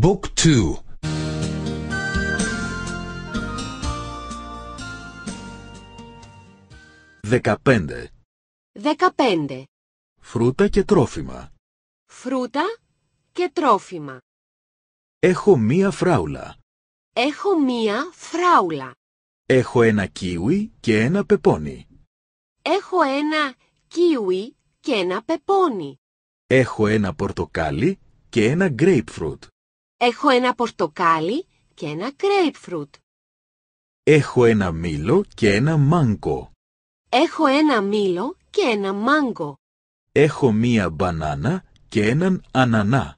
Book 2 Δεκαπέντε 15 Φρούτα και τρόφιμα Φρούτα και τρόφιμα Έχω μία φράουλα Έχω μία φράουλα Έχω ένα κίουι και ένα πεπόνι Έχω ένα κίουι και ένα πεπόνι Έχω ένα πορτοκάλι και ένα grapefruit Έχω ένα πορτοκάλι και ένα grapefruit. Έχω ένα μήλο και ένα μάγκο. Έχω ένα μήλο και ένα μάγκο. Έχω μία μπανάνα και έναν ανανά.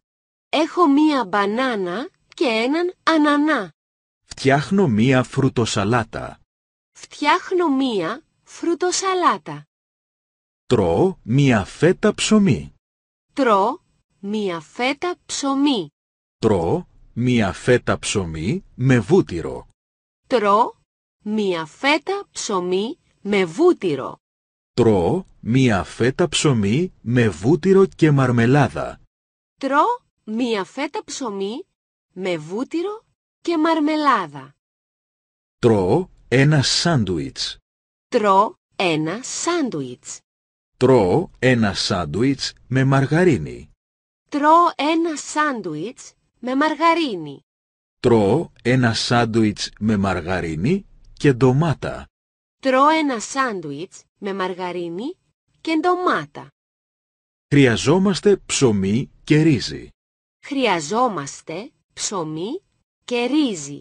Έχω μία μπανάνα και έναν ανανά. Φτιάχνω μία φρουτοσαλάτα. Φτιάχνω μία φρουτοσαλάτα. Τρώω μία φέτα ψωμί. Τρώω μία φέτα ψωμί. Τρώω μία φέτα ψωμί με βούτυρο. τρώ μία φέτα ψωμί με βούτυρο. Τρώω μία φέτα ψωμί με βούτυρο και μαρμελάδα. τρώ μία φέτα ψωμί με βούτυρο και μαρμελάδα. τρώ ένα σάντουιτς. τρώ ένα σάντουιτς. τρώ ένα σάντουιτς με μαργαρίνη. τρώ ένα σάντουιτς με μαργαρίνι. Τρώω ένα σάντουιτς με μαργαρίνη και ντομάτα. Τρώω ένα σάντουιτς με μαργαρίνη και ντομάτα. Χρειαζόμαστε ψωμί και ρύζι. Χρειαζόμαστε ψωμί και ρύζι.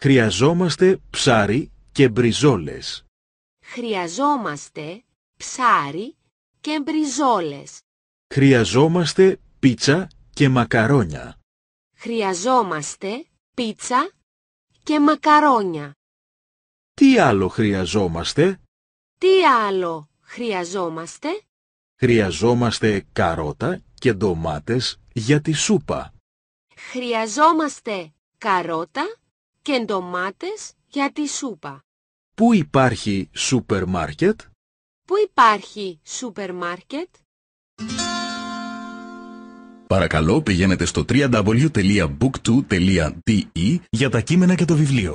Χρειαζόμαστε ψάρι και μπριζόλες. Χρειαζόμαστε ψάρι και μπριζόλες. Χρειαζόμαστε πίτσα και μακαρόνια. Χρειαζόμαστε πίτσα και μακαρόνια. Τι άλλο χρειαζόμαστε? Τι άλλο χρειαζόμαστε? Χρειαζόμαστε καρότα και ντομάτες για τη σούπα. Χρειαζόμαστε καρότα και ντομάτες για τη σούπα. Πού υπάρχει σούπερ μάρκετ? Πού υπάρχει σούπερ μάρκετ? Παρακαλώ πηγαίνετε στο www.book2.de για τα κείμενα και το βιβλίο.